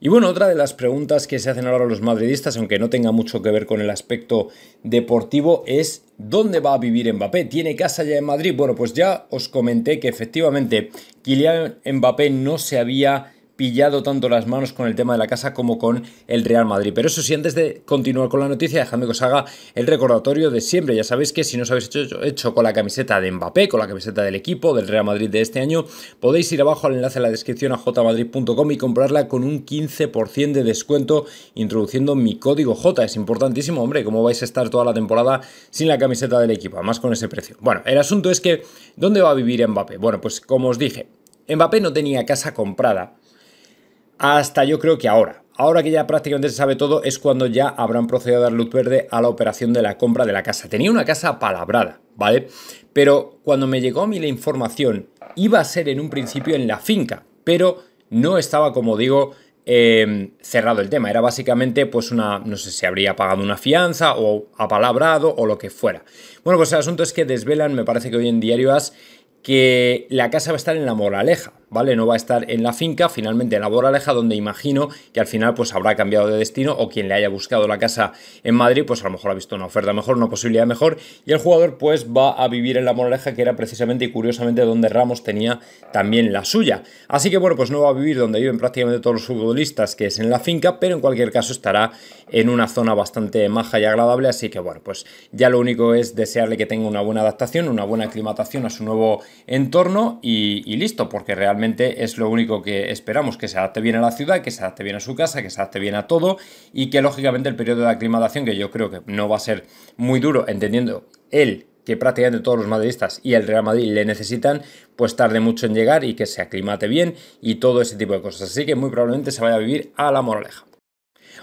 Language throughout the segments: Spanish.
Y bueno, otra de las preguntas que se hacen ahora los madridistas, aunque no tenga mucho que ver con el aspecto deportivo, es ¿dónde va a vivir Mbappé? ¿Tiene casa ya en Madrid? Bueno, pues ya os comenté que efectivamente Kylian Mbappé no se había pillado tanto las manos con el tema de la casa como con el Real Madrid. Pero eso sí, antes de continuar con la noticia, dejadme que os haga el recordatorio de siempre. Ya sabéis que si no os habéis hecho, hecho con la camiseta de Mbappé, con la camiseta del equipo del Real Madrid de este año, podéis ir abajo al enlace en la descripción a jmadrid.com y comprarla con un 15% de descuento introduciendo mi código J. Es importantísimo, hombre, cómo vais a estar toda la temporada sin la camiseta del equipo, además con ese precio. Bueno, el asunto es que, ¿dónde va a vivir Mbappé? Bueno, pues como os dije, Mbappé no tenía casa comprada hasta yo creo que ahora. Ahora que ya prácticamente se sabe todo es cuando ya habrán procedido a dar luz verde a la operación de la compra de la casa. Tenía una casa palabrada, ¿vale? Pero cuando me llegó a mí la información, iba a ser en un principio en la finca, pero no estaba, como digo, em, cerrado el tema. Era básicamente, pues, una. No sé si habría pagado una fianza o apalabrado o lo que fuera. Bueno, pues el asunto es que desvelan, me parece que hoy en Diario As, que la casa va a estar en la moraleja. ¿vale? No va a estar en la finca, finalmente en la Boraleja, donde imagino que al final pues habrá cambiado de destino o quien le haya buscado la casa en Madrid, pues a lo mejor ha visto una oferta mejor, una posibilidad mejor y el jugador pues va a vivir en la Boraleja, que era precisamente y curiosamente donde Ramos tenía también la suya. Así que bueno, pues no va a vivir donde viven prácticamente todos los futbolistas, que es en la finca, pero en cualquier caso estará en una zona bastante maja y agradable, así que bueno, pues ya lo único es desearle que tenga una buena adaptación, una buena aclimatación a su nuevo entorno y listo, porque realmente es lo único que esperamos, que se adapte bien a la ciudad, que se adapte bien a su casa, que se adapte bien a todo y que lógicamente el periodo de aclimatación, que yo creo que no va a ser muy duro, entendiendo él que prácticamente todos los madridistas y el Real Madrid le necesitan, pues tarde mucho en llegar y que se aclimate bien y todo ese tipo de cosas. Así que muy probablemente se vaya a vivir a la moraleja.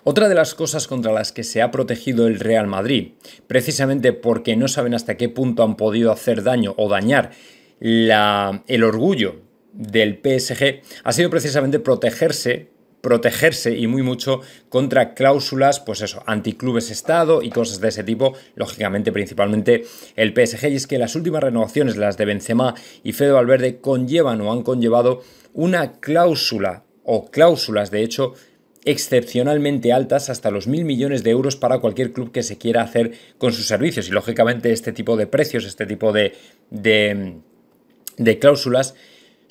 Otra de las cosas contra las que se ha protegido el Real Madrid, precisamente porque no saben hasta qué punto han podido hacer daño o dañar la, el orgullo del PSG ha sido precisamente protegerse protegerse y muy mucho contra cláusulas, pues eso, anticlubes Estado y cosas de ese tipo, lógicamente principalmente el PSG. Y es que las últimas renovaciones, las de Benzema y Fede Valverde, conllevan o han conllevado una cláusula o cláusulas, de hecho, excepcionalmente altas, hasta los mil millones de euros para cualquier club que se quiera hacer con sus servicios. Y lógicamente este tipo de precios, este tipo de, de, de cláusulas,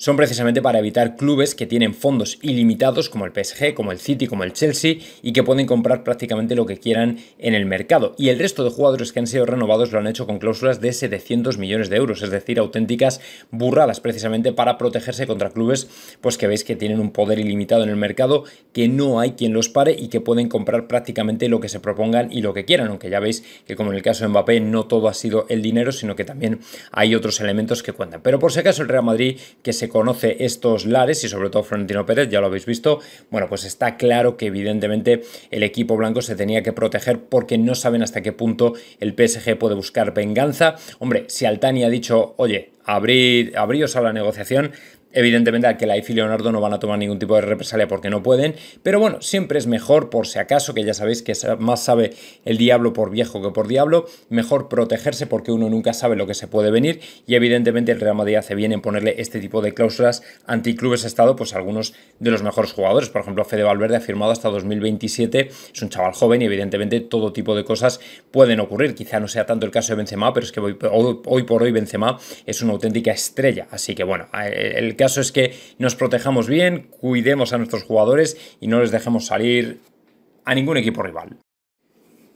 son precisamente para evitar clubes que tienen fondos ilimitados como el PSG, como el City, como el Chelsea y que pueden comprar prácticamente lo que quieran en el mercado. Y el resto de jugadores que han sido renovados lo han hecho con cláusulas de 700 millones de euros, es decir, auténticas burradas precisamente para protegerse contra clubes pues que veis que tienen un poder ilimitado en el mercado, que no hay quien los pare y que pueden comprar prácticamente lo que se propongan y lo que quieran, aunque ya veis que como en el caso de Mbappé no todo ha sido el dinero, sino que también hay otros elementos que cuentan. Pero por si acaso el Real Madrid que se conoce estos lares y sobre todo Florentino Pérez, ya lo habéis visto, bueno, pues está claro que evidentemente el equipo blanco se tenía que proteger porque no saben hasta qué punto el PSG puede buscar venganza. Hombre, si Altani ha dicho, oye, abrir, abríos a la negociación, Evidentemente, al que la y Leonardo no van a tomar ningún tipo de represalia porque no pueden, pero bueno, siempre es mejor, por si acaso, que ya sabéis que más sabe el diablo por viejo que por diablo, mejor protegerse porque uno nunca sabe lo que se puede venir y evidentemente el Real Madrid hace bien en ponerle este tipo de cláusulas anticlubes estado, pues algunos de los mejores jugadores, por ejemplo, Fede Valverde ha firmado hasta 2027, es un chaval joven y evidentemente todo tipo de cosas pueden ocurrir, quizá no sea tanto el caso de Benzema, pero es que hoy, por hoy Benzema es una auténtica estrella, así que bueno, el caso es que nos protejamos bien, cuidemos a nuestros jugadores y no les dejemos salir a ningún equipo rival.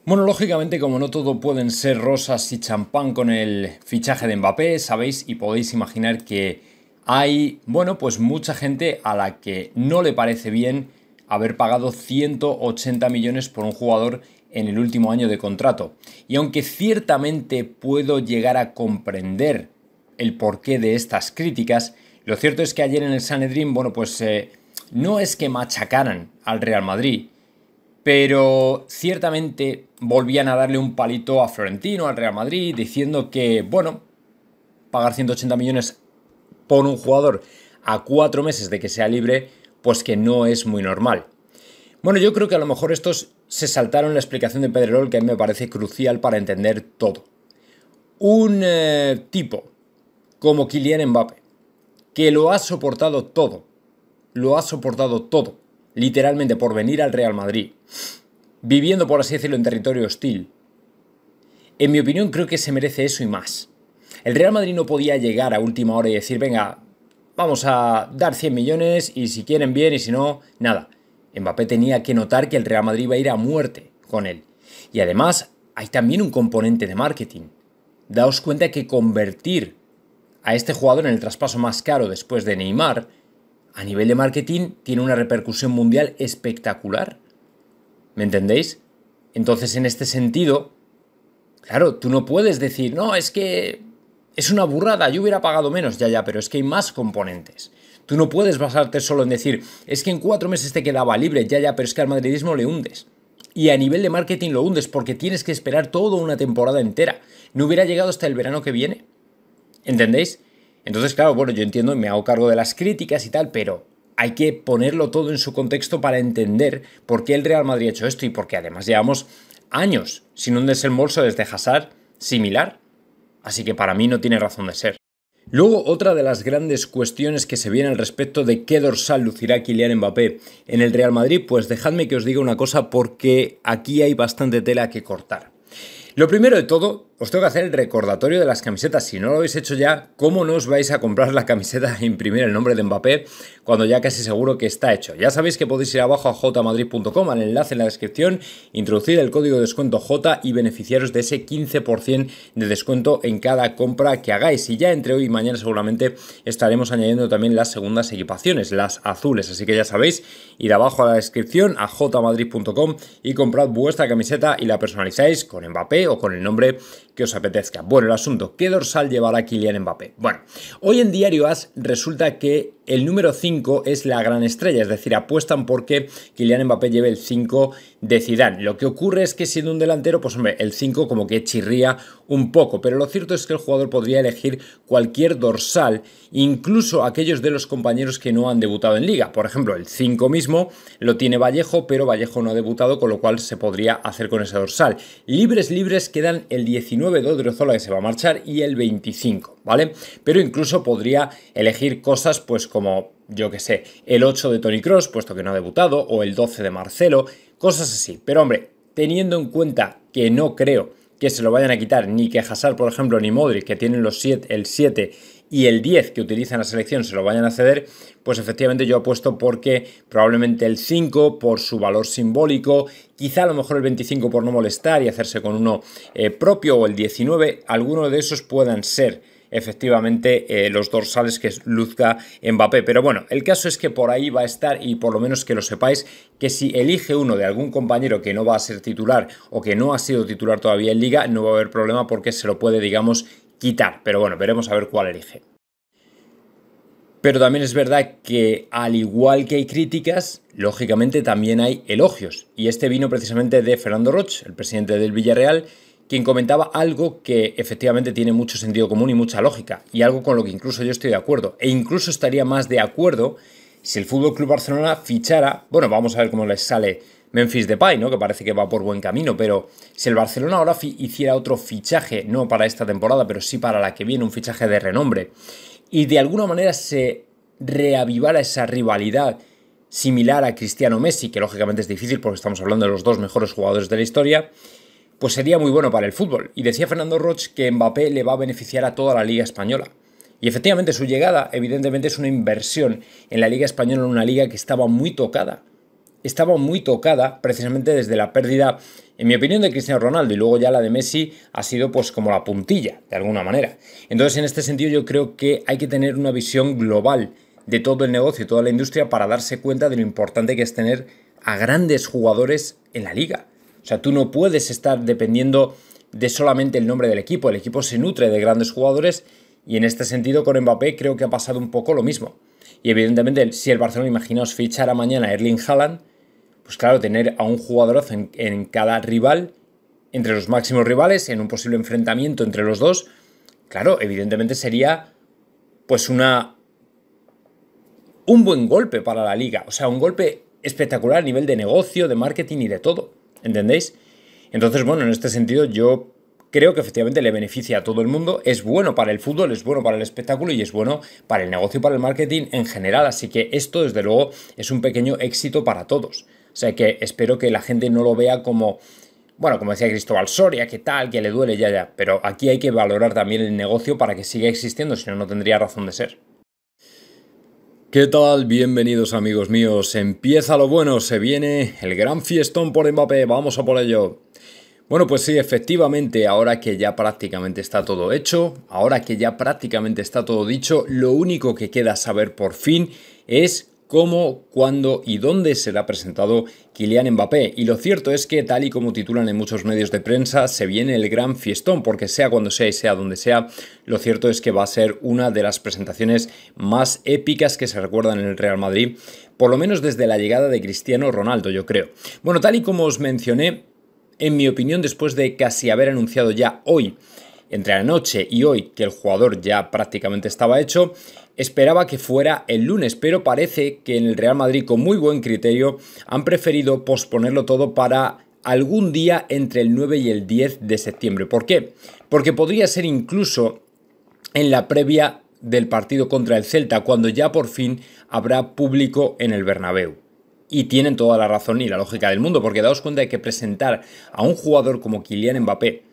Bueno, lógicamente, como no todo pueden ser rosas y champán con el fichaje de Mbappé, sabéis y podéis imaginar que hay, bueno, pues mucha gente a la que no le parece bien haber pagado 180 millones por un jugador en el último año de contrato. Y aunque ciertamente puedo llegar a comprender el porqué de estas críticas, lo cierto es que ayer en el Sanedrín, bueno, pues eh, no es que machacaran al Real Madrid, pero ciertamente volvían a darle un palito a Florentino, al Real Madrid, diciendo que, bueno, pagar 180 millones por un jugador a cuatro meses de que sea libre, pues que no es muy normal. Bueno, yo creo que a lo mejor estos se saltaron la explicación de Pedrerol que a mí me parece crucial para entender todo. Un eh, tipo como Kylian Mbappé, que lo ha soportado todo. Lo ha soportado todo, literalmente, por venir al Real Madrid. Viviendo, por así decirlo, en territorio hostil. En mi opinión, creo que se merece eso y más. El Real Madrid no podía llegar a última hora y decir, venga, vamos a dar 100 millones y si quieren bien y si no, nada. Mbappé tenía que notar que el Real Madrid iba a ir a muerte con él. Y además, hay también un componente de marketing. Daos cuenta que convertir a este jugador en el traspaso más caro después de Neymar, a nivel de marketing tiene una repercusión mundial espectacular. ¿Me entendéis? Entonces, en este sentido, claro, tú no puedes decir, no, es que es una burrada, yo hubiera pagado menos, ya, ya, pero es que hay más componentes. Tú no puedes basarte solo en decir, es que en cuatro meses te quedaba libre, ya, ya, pero es que al madridismo le hundes. Y a nivel de marketing lo hundes porque tienes que esperar toda una temporada entera. No hubiera llegado hasta el verano que viene. ¿Entendéis? Entonces, claro, bueno, yo entiendo y me hago cargo de las críticas y tal, pero hay que ponerlo todo en su contexto para entender por qué el Real Madrid ha hecho esto y porque además llevamos años sin un desembolso desde Hazard similar. Así que para mí no tiene razón de ser. Luego, otra de las grandes cuestiones que se viene al respecto de qué dorsal lucirá Kylian Mbappé en el Real Madrid, pues dejadme que os diga una cosa porque aquí hay bastante tela que cortar. Lo primero de todo, os tengo que hacer el recordatorio de las camisetas. Si no lo habéis hecho ya, ¿cómo no os vais a comprar la camiseta e imprimir el nombre de Mbappé cuando ya casi seguro que está hecho? Ya sabéis que podéis ir abajo a jmadrid.com al enlace en la descripción, introducir el código de descuento J y beneficiaros de ese 15% de descuento en cada compra que hagáis. Y ya entre hoy y mañana seguramente estaremos añadiendo también las segundas equipaciones, las azules. Así que ya sabéis, ir abajo a la descripción a jmadrid.com y comprad vuestra camiseta y la personalizáis con Mbappé o con el nombre que os apetezca. Bueno, el asunto, ¿qué dorsal llevará Kylian Mbappé? Bueno, hoy en Diario As resulta que el número 5 es la gran estrella, es decir, apuestan porque Kylian Mbappé lleve el 5 de Zidane. Lo que ocurre es que siendo un delantero, pues hombre, el 5 como que chirría un poco, pero lo cierto es que el jugador podría elegir cualquier dorsal, incluso aquellos de los compañeros que no han debutado en liga. Por ejemplo, el 5 mismo lo tiene Vallejo, pero Vallejo no ha debutado, con lo cual se podría hacer con ese dorsal. Libres libres quedan el 19 de Odriozola que se va a marchar y el 25. ¿vale? Pero incluso podría elegir cosas pues como, yo que sé, el 8 de Tony Cross, puesto que no ha debutado, o el 12 de Marcelo, cosas así. Pero hombre, teniendo en cuenta que no creo que se lo vayan a quitar ni que Hazard, por ejemplo, ni Modric, que tienen los siete, el 7 y el 10 que utilizan la selección se lo vayan a ceder, pues efectivamente yo apuesto porque probablemente el 5 por su valor simbólico, quizá a lo mejor el 25 por no molestar y hacerse con uno eh, propio o el 19, alguno de esos puedan ser efectivamente eh, los dorsales que luzca Mbappé. Pero bueno, el caso es que por ahí va a estar y por lo menos que lo sepáis que si elige uno de algún compañero que no va a ser titular o que no ha sido titular todavía en liga, no va a haber problema porque se lo puede, digamos, quitar. Pero bueno, veremos a ver cuál elige. Pero también es verdad que al igual que hay críticas, lógicamente también hay elogios. Y este vino precisamente de Fernando Roche, el presidente del Villarreal, quien comentaba algo que efectivamente tiene mucho sentido común y mucha lógica, y algo con lo que incluso yo estoy de acuerdo, e incluso estaría más de acuerdo si el Fútbol Club Barcelona fichara, bueno, vamos a ver cómo les sale Memphis Depay, ¿no? Que parece que va por buen camino, pero si el Barcelona ahora hiciera otro fichaje, no para esta temporada, pero sí para la que viene, un fichaje de renombre, y de alguna manera se reavivara esa rivalidad similar a Cristiano Messi, que lógicamente es difícil porque estamos hablando de los dos mejores jugadores de la historia, pues sería muy bueno para el fútbol. Y decía Fernando Roche que Mbappé le va a beneficiar a toda la Liga Española. Y efectivamente su llegada evidentemente es una inversión en la Liga Española, en una liga que estaba muy tocada. Estaba muy tocada precisamente desde la pérdida, en mi opinión, de Cristiano Ronaldo y luego ya la de Messi ha sido pues como la puntilla, de alguna manera. Entonces en este sentido yo creo que hay que tener una visión global de todo el negocio y toda la industria para darse cuenta de lo importante que es tener a grandes jugadores en la liga. O sea, tú no puedes estar dependiendo de solamente el nombre del equipo. El equipo se nutre de grandes jugadores y en este sentido con Mbappé creo que ha pasado un poco lo mismo. Y evidentemente, si el Barcelona, imaginaos, fichara mañana a Erling Haaland, pues claro, tener a un jugador en, en cada rival, entre los máximos rivales, en un posible enfrentamiento entre los dos, claro, evidentemente sería pues una un buen golpe para la liga, o sea, un golpe espectacular a nivel de negocio, de marketing y de todo. ¿Entendéis? Entonces, bueno, en este sentido yo creo que efectivamente le beneficia a todo el mundo, es bueno para el fútbol, es bueno para el espectáculo y es bueno para el negocio para el marketing en general. Así que esto, desde luego, es un pequeño éxito para todos. O sea que espero que la gente no lo vea como, bueno, como decía Cristóbal Soria, que tal, que le duele, ya, ya. Pero aquí hay que valorar también el negocio para que siga existiendo, si no, no tendría razón de ser. ¿Qué tal? Bienvenidos amigos míos. Empieza lo bueno, se viene el gran fiestón por Mbappé, vamos a por ello. Bueno, pues sí, efectivamente, ahora que ya prácticamente está todo hecho, ahora que ya prácticamente está todo dicho, lo único que queda saber por fin es cómo, cuándo y dónde será presentado Kylian Mbappé. Y lo cierto es que, tal y como titulan en muchos medios de prensa, se viene el gran fiestón, porque sea cuando sea y sea donde sea, lo cierto es que va a ser una de las presentaciones más épicas que se recuerdan en el Real Madrid, por lo menos desde la llegada de Cristiano Ronaldo, yo creo. Bueno, tal y como os mencioné, en mi opinión, después de casi haber anunciado ya hoy, entre la noche y hoy, que el jugador ya prácticamente estaba hecho, esperaba que fuera el lunes, pero parece que en el Real Madrid, con muy buen criterio, han preferido posponerlo todo para algún día entre el 9 y el 10 de septiembre. ¿Por qué? Porque podría ser incluso en la previa del partido contra el Celta, cuando ya por fin habrá público en el Bernabéu. Y tienen toda la razón y la lógica del mundo, porque daos cuenta de que presentar a un jugador como Kylian Mbappé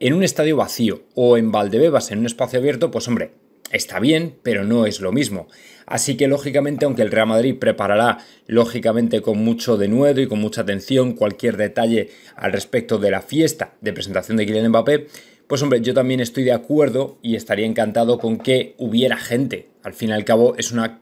en un estadio vacío o en Valdebebas en un espacio abierto, pues hombre, está bien, pero no es lo mismo. Así que lógicamente, aunque el Real Madrid preparará lógicamente con mucho denuedo y con mucha atención cualquier detalle al respecto de la fiesta de presentación de Kylian Mbappé, pues hombre, yo también estoy de acuerdo y estaría encantado con que hubiera gente. Al fin y al cabo es una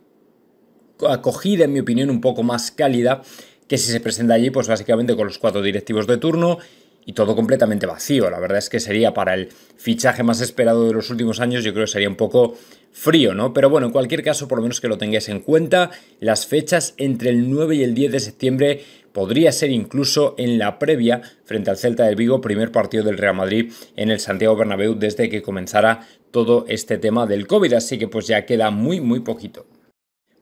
acogida, en mi opinión, un poco más cálida que si se presenta allí, pues básicamente con los cuatro directivos de turno y todo completamente vacío. La verdad es que sería para el fichaje más esperado de los últimos años, yo creo que sería un poco frío, ¿no? Pero bueno, en cualquier caso, por lo menos que lo tengáis en cuenta, las fechas entre el 9 y el 10 de septiembre podría ser incluso en la previa frente al Celta del Vigo, primer partido del Real Madrid en el Santiago Bernabéu desde que comenzara todo este tema del COVID, así que pues ya queda muy muy poquito.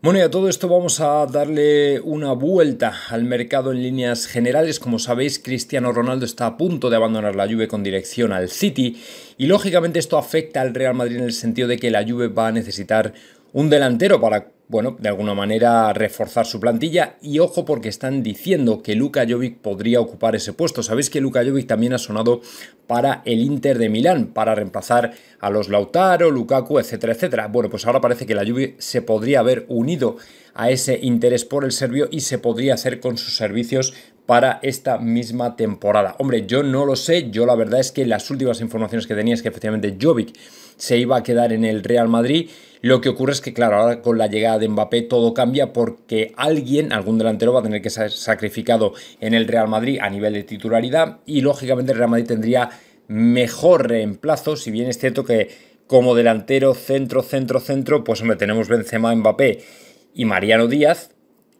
Bueno, y a todo esto vamos a darle una vuelta al mercado en líneas generales. Como sabéis, Cristiano Ronaldo está a punto de abandonar la Juve con dirección al City y lógicamente esto afecta al Real Madrid en el sentido de que la Juve va a necesitar un delantero para bueno, de alguna manera reforzar su plantilla. Y ojo porque están diciendo que Luka Jovic podría ocupar ese puesto. Sabéis que Luka Jovic también ha sonado para el Inter de Milán, para reemplazar a los Lautaro, Lukaku, etcétera, etcétera. Bueno, pues ahora parece que la Juve se podría haber unido a ese interés por el serbio y se podría hacer con sus servicios para esta misma temporada. Hombre, yo no lo sé, yo la verdad es que las últimas informaciones que tenía es que efectivamente Jovic se iba a quedar en el Real Madrid lo que ocurre es que, claro, ahora con la llegada de Mbappé todo cambia porque alguien, algún delantero, va a tener que ser sacrificado en el Real Madrid a nivel de titularidad y, lógicamente, el Real Madrid tendría mejor reemplazo, si bien es cierto que como delantero, centro, centro, centro, pues hombre, tenemos Benzema, Mbappé y Mariano Díaz,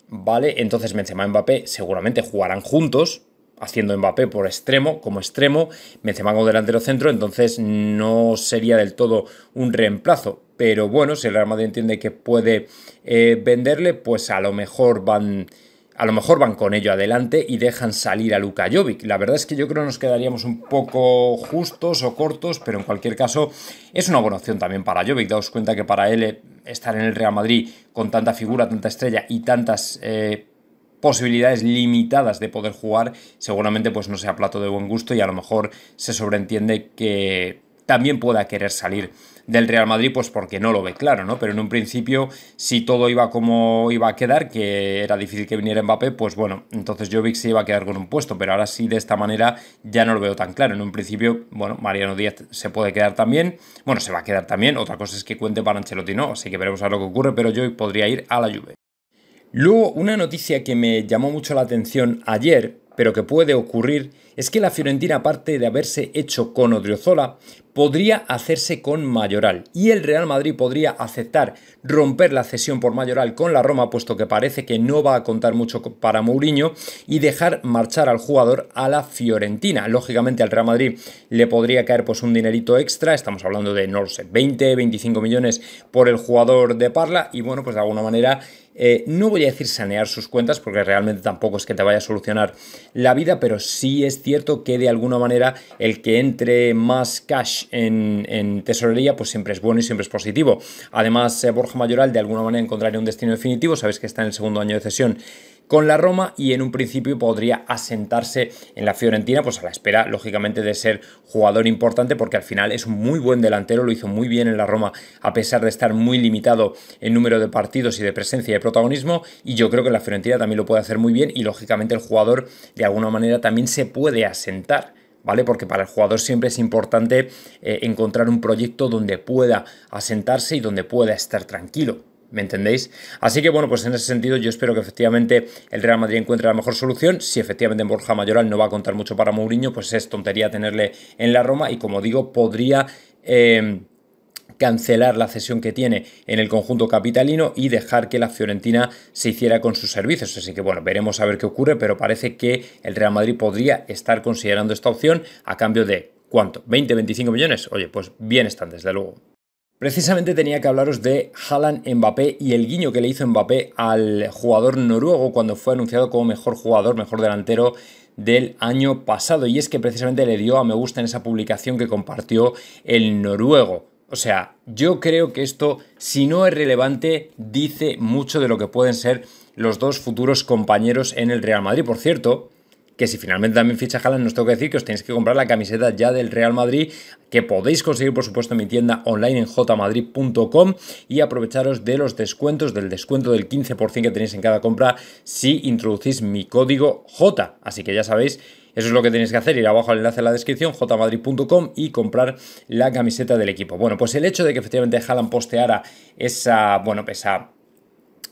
¿vale? Entonces Benzema y Mbappé seguramente jugarán juntos, haciendo Mbappé por extremo, como extremo, Benzema como delantero centro, entonces no sería del todo un reemplazo pero bueno, si el Real Madrid entiende que puede eh, venderle, pues a lo mejor van... A lo mejor van con ello adelante y dejan salir a Luka Jovic. La verdad es que yo creo que nos quedaríamos un poco justos o cortos, pero en cualquier caso es una buena opción también para Jovic. Daos cuenta que para él eh, estar en el Real Madrid con tanta figura, tanta estrella y tantas eh, posibilidades limitadas de poder jugar, seguramente pues no sea plato de buen gusto y a lo mejor se sobreentiende que también pueda querer salir del Real Madrid, pues porque no lo ve claro, ¿no? Pero en un principio, si todo iba como iba a quedar, que era difícil que viniera Mbappé, pues bueno, entonces Jovic se iba a quedar con un puesto, pero ahora sí de esta manera ya no lo veo tan claro. En un principio, bueno, Mariano Díaz se puede quedar también, bueno, se va a quedar también, otra cosa es que cuente para Ancelotti, ¿no? Así que veremos a lo que ocurre, pero Jovic podría ir a la lluvia. Luego, una noticia que me llamó mucho la atención ayer, pero que puede ocurrir es que la Fiorentina, aparte de haberse hecho con Odriozola, podría hacerse con Mayoral. Y el Real Madrid podría aceptar romper la cesión por Mayoral con la Roma, puesto que parece que no va a contar mucho para Mourinho, y dejar marchar al jugador a la Fiorentina. Lógicamente al Real Madrid le podría caer pues, un dinerito extra, estamos hablando de, no lo sé, 20, 25 millones por el jugador de Parla, y bueno, pues de alguna manera eh, no voy a decir sanear sus cuentas porque realmente tampoco es que te vaya a solucionar la vida, pero sí es cierto que de alguna manera el que entre más cash en, en tesorería pues siempre es bueno y siempre es positivo. Además, eh, Borja Mayoral de alguna manera encontraría un destino definitivo, Sabes que está en el segundo año de cesión con la Roma y en un principio podría asentarse en la Fiorentina, pues a la espera, lógicamente, de ser jugador importante, porque al final es un muy buen delantero, lo hizo muy bien en la Roma, a pesar de estar muy limitado en número de partidos y de presencia y de protagonismo, y yo creo que la Fiorentina también lo puede hacer muy bien, y lógicamente el jugador de alguna manera también se puede asentar. ¿Vale? Porque para el jugador siempre es importante eh, encontrar un proyecto donde pueda asentarse y donde pueda estar tranquilo. ¿Me entendéis? Así que bueno, pues en ese sentido yo espero que efectivamente el Real Madrid encuentre la mejor solución. Si efectivamente Borja Mayoral no va a contar mucho para Mourinho, pues es tontería tenerle en la Roma y como digo, podría... Em, cancelar la cesión que tiene en el conjunto capitalino y dejar que la Fiorentina se hiciera con sus servicios. Así que bueno, veremos a ver qué ocurre, pero parece que el Real Madrid podría estar considerando esta opción a cambio de ¿cuánto? ¿20, 25 millones? Oye, pues bien están, desde luego. Precisamente tenía que hablaros de Haaland Mbappé y el guiño que le hizo Mbappé al jugador noruego cuando fue anunciado como mejor jugador, mejor delantero del año pasado. Y es que precisamente le dio a me gusta en esa publicación que compartió el noruego. O sea, yo creo que esto, si no es relevante, dice mucho de lo que pueden ser los dos futuros compañeros en el Real Madrid. Por cierto, que si finalmente también ficha Haaland, os tengo que decir que os tenéis que comprar la camiseta ya del Real Madrid, que podéis conseguir, por supuesto, en mi tienda online en jmadrid.com y aprovecharos de los descuentos, del descuento del 15% que tenéis en cada compra si introducís mi código J. Así que ya sabéis. Eso es lo que tenéis que hacer, ir abajo al enlace en la descripción, jmadrid.com y comprar la camiseta del equipo. Bueno, pues el hecho de que efectivamente Haaland posteara esa, bueno, esa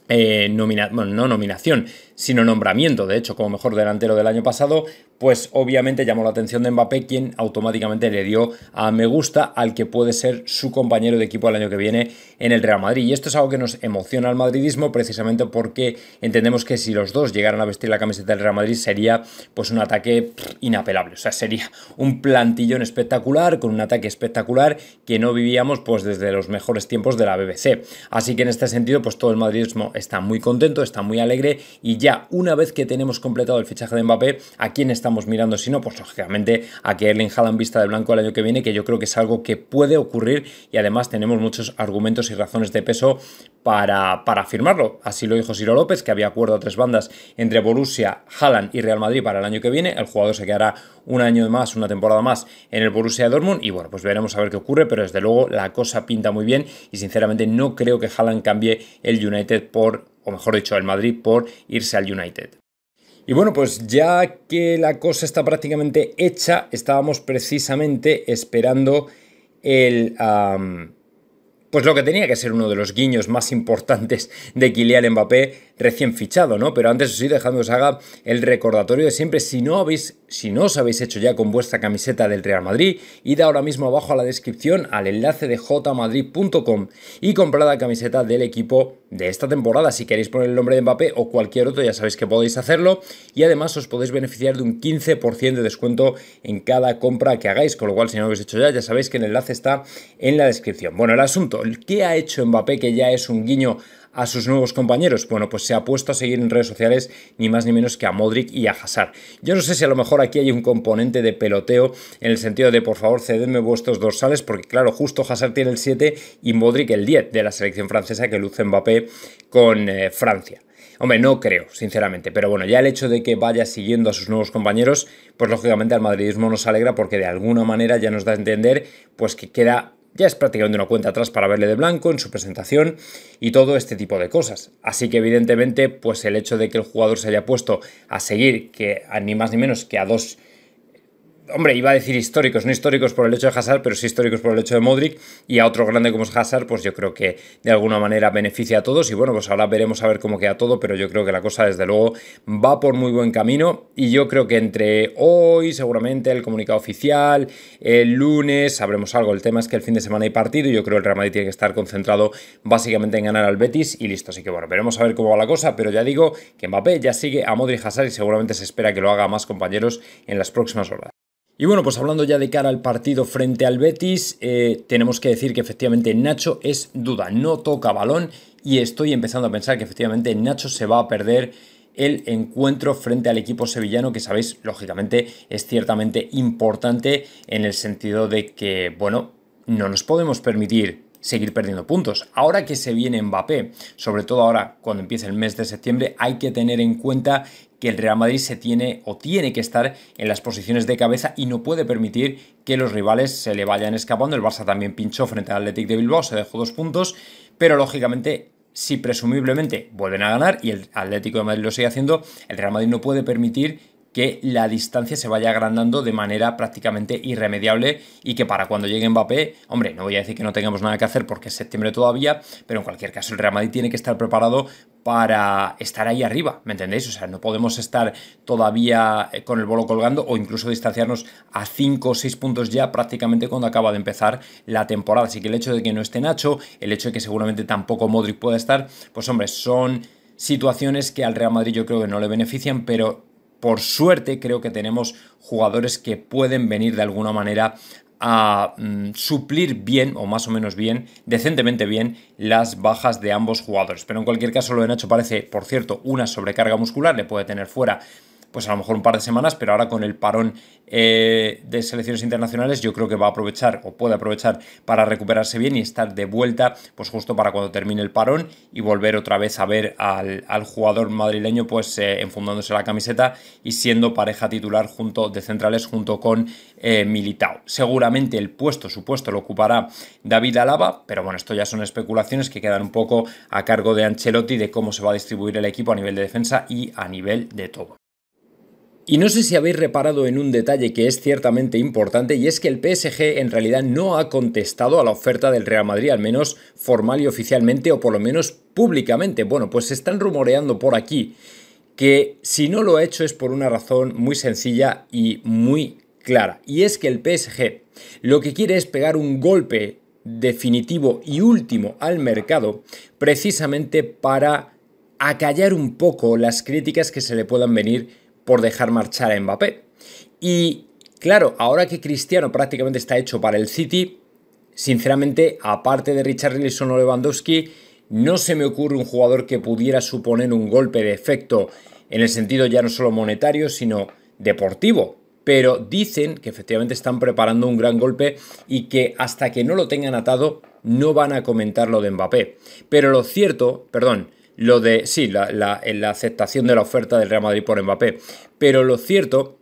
eh, bueno, no nominación, sino nombramiento, de hecho, como mejor delantero del año pasado, pues obviamente llamó la atención de Mbappé, quien automáticamente le dio a me gusta al que puede ser su compañero de equipo el año que viene en el Real Madrid. Y esto es algo que nos emociona al madridismo precisamente porque entendemos que si los dos llegaran a vestir la camiseta del Real Madrid sería pues un ataque inapelable, o sea, sería un plantillón espectacular con un ataque espectacular que no vivíamos pues desde los mejores tiempos de la BBC. Así que en este sentido pues todo el madridismo está muy contento, está muy alegre y ya una vez que tenemos completado el fichaje de Mbappé, ¿a quién estamos mirando? Si no, pues lógicamente a que Erling Haaland vista de blanco el año que viene, que yo creo que es algo que puede ocurrir y además tenemos muchos argumentos y razones de peso para, para firmarlo. Así lo dijo Ciro López, que había acuerdo a tres bandas entre Borussia, Haaland y Real Madrid para el año que viene. El jugador se quedará un año más, una temporada más en el Borussia Dortmund y bueno, pues veremos a ver qué ocurre, pero desde luego la cosa pinta muy bien y sinceramente no creo que Haaland cambie el United por o mejor dicho, el Madrid por irse al United. Y bueno, pues ya que la cosa está prácticamente hecha, estábamos precisamente esperando el... pues lo que tenía que ser uno de los guiños más importantes de Kylian Mbappé recién fichado, ¿no? Pero antes, sí, dejando os haga el recordatorio de siempre, si no habéis, si no os habéis hecho ya con vuestra camiseta del Real Madrid, id ahora mismo abajo a la descripción al enlace de jmadrid.com y comprad la camiseta del equipo de esta temporada. Si queréis poner el nombre de Mbappé o cualquier otro, ya sabéis que podéis hacerlo y además os podéis beneficiar de un 15% de descuento en cada compra que hagáis, con lo cual si no lo habéis hecho ya, ya sabéis que el enlace está en la descripción. Bueno, el asunto, ¿qué ha hecho Mbappé que ya es un guiño a sus nuevos compañeros? Bueno, pues se ha puesto a seguir en redes sociales ni más ni menos que a Modric y a Hazard. Yo no sé si a lo mejor aquí hay un componente de peloteo en el sentido de por favor cededme vuestros dorsales porque claro, justo Hazard tiene el 7 y Modric el 10 de la selección francesa que luce Mbappé con eh, Francia. Hombre, no creo, sinceramente, pero bueno, ya el hecho de que vaya siguiendo a sus nuevos compañeros, pues lógicamente al madridismo nos alegra porque de alguna manera ya nos da a entender pues que queda ya es prácticamente una cuenta atrás para verle de blanco en su presentación y todo este tipo de cosas. Así que evidentemente, pues el hecho de que el jugador se haya puesto a seguir, que ni más ni menos que a dos hombre, iba a decir históricos, no históricos por el hecho de Hazard, pero sí históricos por el hecho de Modric, y a otro grande como es Hazard, pues yo creo que de alguna manera beneficia a todos, y bueno, pues ahora veremos a ver cómo queda todo, pero yo creo que la cosa desde luego va por muy buen camino, y yo creo que entre hoy, seguramente el comunicado oficial, el lunes, sabremos algo, el tema es que el fin de semana hay partido, y yo creo que el Real Madrid tiene que estar concentrado básicamente en ganar al Betis, y listo, así que bueno, veremos a ver cómo va la cosa, pero ya digo que Mbappé ya sigue a Modric Hazard, y seguramente se espera que lo haga más compañeros en las próximas horas. Y bueno, pues hablando ya de cara al partido frente al Betis, eh, tenemos que decir que efectivamente Nacho es duda, no toca balón y estoy empezando a pensar que efectivamente Nacho se va a perder el encuentro frente al equipo sevillano que sabéis, lógicamente, es ciertamente importante en el sentido de que, bueno, no nos podemos permitir seguir perdiendo puntos. Ahora que se viene Mbappé, sobre todo ahora cuando empieza el mes de septiembre, hay que tener en cuenta que el Real Madrid se tiene o tiene que estar en las posiciones de cabeza y no puede permitir que los rivales se le vayan escapando. El Barça también pinchó frente al Atlético de Bilbao, se dejó dos puntos, pero lógicamente si presumiblemente vuelven a ganar y el Atlético de Madrid lo sigue haciendo, el Real Madrid no puede permitir que la distancia se vaya agrandando de manera prácticamente irremediable y que para cuando llegue Mbappé, hombre, no voy a decir que no tengamos nada que hacer porque es septiembre todavía, pero en cualquier caso el Real Madrid tiene que estar preparado para estar ahí arriba, ¿me entendéis? O sea, no podemos estar todavía eh, con el bolo colgando o incluso distanciarnos a 5 o 6 puntos ya prácticamente cuando acaba de empezar la temporada. Así que el hecho de que no esté Nacho, el hecho de que seguramente tampoco Modric pueda estar, pues hombre, son situaciones que al Real Madrid yo creo que no le benefician, pero por suerte creo que tenemos jugadores que pueden venir de alguna manera a mm, suplir bien, o más o menos bien, decentemente bien, las bajas de ambos jugadores. Pero en cualquier caso, lo de Nacho parece, por cierto, una sobrecarga muscular, le puede tener fuera pues a lo mejor un par de semanas, pero ahora con el parón eh, de selecciones internacionales yo creo que va a aprovechar o puede aprovechar para recuperarse bien y estar de vuelta pues justo para cuando termine el parón y volver otra vez a ver al, jugador madrileño pues eh, enfundándose la camiseta y siendo pareja titular junto de centrales junto con eh, Militao. Seguramente el puesto, su puesto lo ocupará David Alaba, pero bueno, esto ya son especulaciones que quedan un poco a cargo de Ancelotti de cómo se va a distribuir el equipo a nivel de defensa y a nivel de todo. Y no sé si habéis reparado en un detalle que es ciertamente importante y es que el PSG en realidad no ha contestado a la oferta del Real Madrid, al menos formal y oficialmente o por lo menos públicamente. Bueno, pues se están rumoreando por aquí que si no lo ha hecho es por una razón muy sencilla y muy clara. Y es que el PSG lo que quiere es pegar un golpe definitivo y último al mercado precisamente para acallar un poco las críticas que se le puedan venir por dejar marchar a Mbappé. Y claro, ahora que Cristiano prácticamente está hecho para el City, sinceramente, aparte de Richard Richarlison o Lewandowski, no se me ocurre un jugador que pudiera suponer un golpe de efecto en el sentido ya no solo monetario, sino deportivo. Pero dicen que efectivamente están preparando un gran golpe y que hasta que no lo tengan atado no van a comentar lo de Mbappé. Pero lo cierto, perdón, lo de, sí, la, la, aceptación de la oferta del Real Madrid por Mbappé, pero lo cierto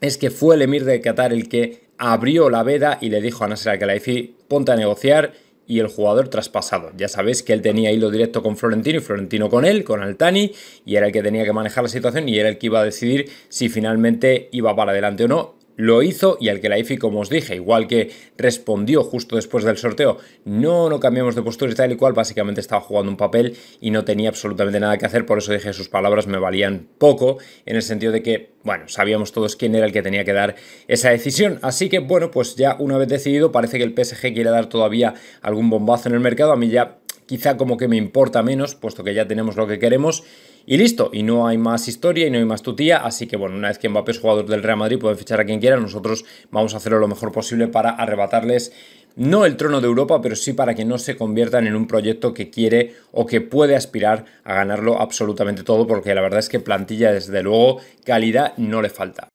es que fue el emir de Qatar el que abrió la veda y le dijo a Nasser Al-Khelaifi, ponte a negociar y el jugador traspasado. Ya sabéis que él tenía hilo directo con Florentino y Florentino con él, con Altani, y era el que tenía que manejar la situación y era el que iba a decidir si finalmente iba para adelante o no lo hizo y al que IFI, como os dije, igual que respondió justo después del sorteo, no, no cambiamos de postura y tal y cual, básicamente estaba jugando un papel y no tenía absolutamente nada que hacer, por eso dije sus palabras me valían poco, en el sentido de que, bueno, sabíamos todos quién era el que tenía que dar esa decisión, así que bueno, pues ya una vez decidido, parece que el PSG quiere dar todavía algún bombazo en el mercado, a mí ya quizá como que me importa menos, puesto que ya tenemos lo que queremos y listo. Y no hay más historia y no hay más tutía. Así que bueno, una vez que Mbappé es jugador del Real Madrid, pueden fichar a quien quiera. Nosotros vamos a hacerlo lo mejor posible para arrebatarles no el trono de Europa, pero sí para que no se conviertan en un proyecto que quiere o que puede aspirar a ganarlo absolutamente todo, porque la verdad es que plantilla, desde luego, calidad no le falta.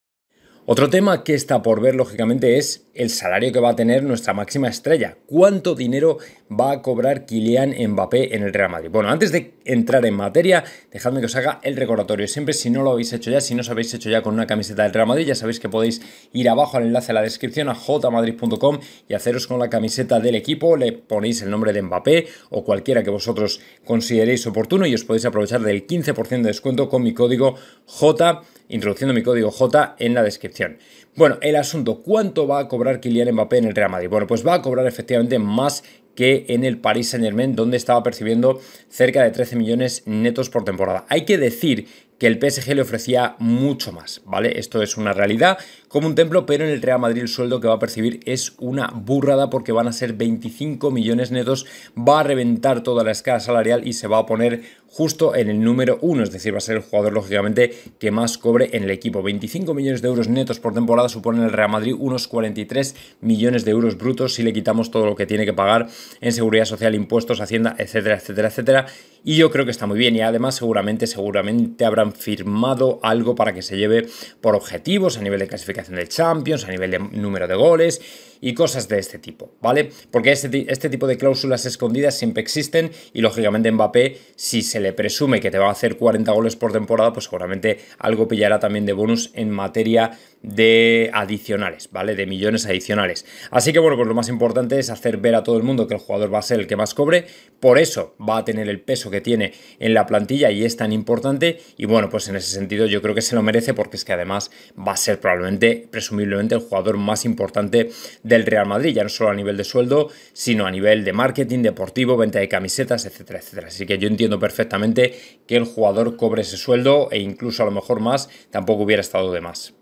Otro tema que está por ver, lógicamente, es el salario que va a tener nuestra máxima estrella. ¿Cuánto dinero va a cobrar Kylian Mbappé en el Real Madrid? Bueno, antes de entrar en materia, dejadme que os haga el recordatorio. Siempre si no lo habéis hecho ya, si no os habéis hecho ya con una camiseta del Real Madrid, ya sabéis que podéis ir abajo al enlace de la descripción a jmadrid.com y haceros con la camiseta del equipo, le ponéis el nombre de Mbappé o cualquiera que vosotros consideréis oportuno y os podéis aprovechar del 15% de descuento con mi código J introduciendo mi código J en la descripción. Bueno, el asunto, ¿cuánto va a cobrar Kylian Mbappé en el Real Madrid? Bueno, pues va a cobrar efectivamente más que en el Paris Saint Germain, donde estaba percibiendo cerca de 13 millones netos por temporada. Hay que decir que el PSG le ofrecía mucho más, ¿vale? Esto es una realidad como un templo, pero en el Real Madrid el sueldo que va a percibir es una burrada porque van a ser 25 millones netos, va a reventar toda la escala salarial y se va a poner justo en el número uno, es decir, va a ser el jugador lógicamente que más cobre en el equipo. 25 millones de euros netos por temporada suponen el Real Madrid unos 43 millones de euros brutos si le quitamos todo lo que tiene que pagar en seguridad social, impuestos, hacienda, etcétera, etcétera, etcétera. Y yo creo que está muy bien y además seguramente, seguramente habrá firmado algo para que se lleve por objetivos a nivel de clasificación del Champions, a nivel de número de goles y cosas de este tipo, ¿vale? Porque este, este, tipo de cláusulas escondidas siempre existen y lógicamente Mbappé, si se le presume que te va a hacer 40 goles por temporada, pues seguramente algo pillará también de bonus en materia de adicionales, ¿vale? De millones adicionales. Así que bueno, pues lo más importante es hacer ver a todo el mundo que el jugador va a ser el que más cobre, por eso va a tener el peso que tiene en la plantilla y es tan importante y bueno, pues en ese sentido yo creo que se lo merece porque es que además va a ser probablemente, presumiblemente, el jugador más importante del Real Madrid, ya no solo a nivel de sueldo, sino a nivel de marketing, deportivo, venta de camisetas, etcétera, etcétera. Así que yo entiendo perfectamente que el jugador cobre ese sueldo e incluso a lo mejor más, tampoco hubiera estado de más.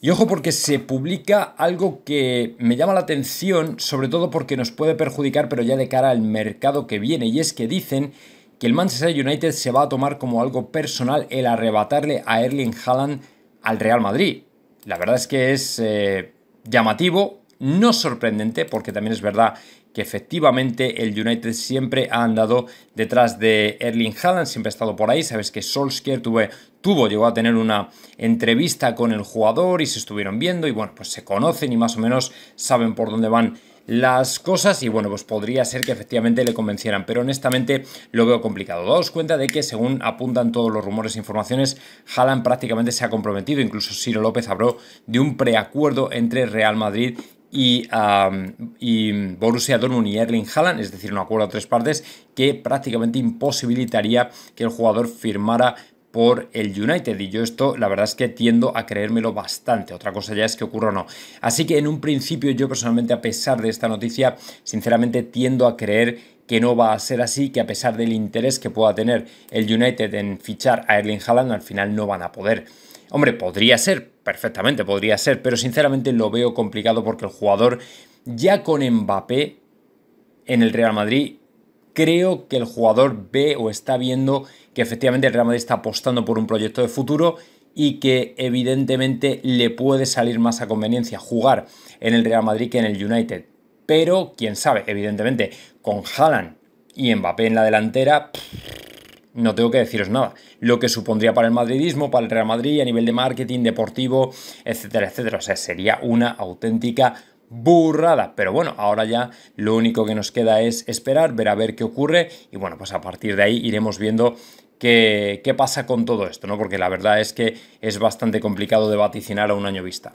Y ojo porque se publica algo que me llama la atención, sobre todo porque nos puede perjudicar, pero ya de cara al mercado que viene, y es que dicen que el Manchester United se va a tomar como algo personal el arrebatarle a Erling Haaland al Real Madrid. La verdad es que es eh, llamativo, no sorprendente, porque también es verdad que efectivamente el United siempre ha andado detrás de Erling Haaland, siempre ha estado por ahí. Sabes que Solskjaer tuvo, llegó a tener una entrevista con el jugador y se estuvieron viendo y bueno, pues se conocen y más o menos saben por dónde van las cosas y bueno, pues podría ser que efectivamente le convencieran, pero honestamente lo veo complicado. Daos cuenta de que según apuntan todos los rumores e informaciones, Haaland prácticamente se ha comprometido, incluso Ciro López habló de un preacuerdo entre Real Madrid y, Borussia Dortmund y Erling Haaland, es decir, un acuerdo a tres partes que prácticamente imposibilitaría que el jugador firmara por el United. Y yo esto, la verdad es que tiendo a creérmelo bastante. Otra cosa ya es que ocurra o no. Así que en un principio yo personalmente, a pesar de esta noticia, sinceramente tiendo a creer que no va a ser así, que a pesar del interés que pueda tener el United en fichar a Erling Haaland, al final no van a poder. Hombre, podría ser, perfectamente podría ser, pero sinceramente lo veo complicado porque el jugador ya con Mbappé en el Real Madrid, creo que el jugador ve o está viendo que efectivamente el Real Madrid está apostando por un proyecto de futuro y que evidentemente le puede salir más a conveniencia jugar en el Real Madrid que en el United. Pero quién sabe, evidentemente, con Haaland y Mbappé en la delantera, no tengo que deciros nada. Lo que supondría para el madridismo, para el Real Madrid, a nivel de marketing, deportivo, etcétera, etcétera. O sea, sería una auténtica burrada. Pero bueno, ahora ya lo único que nos queda es esperar, ver a ver qué ocurre y bueno, pues a partir de ahí iremos viendo qué, qué pasa con todo esto, ¿no? Porque la verdad es que es bastante complicado de vaticinar a un año vista.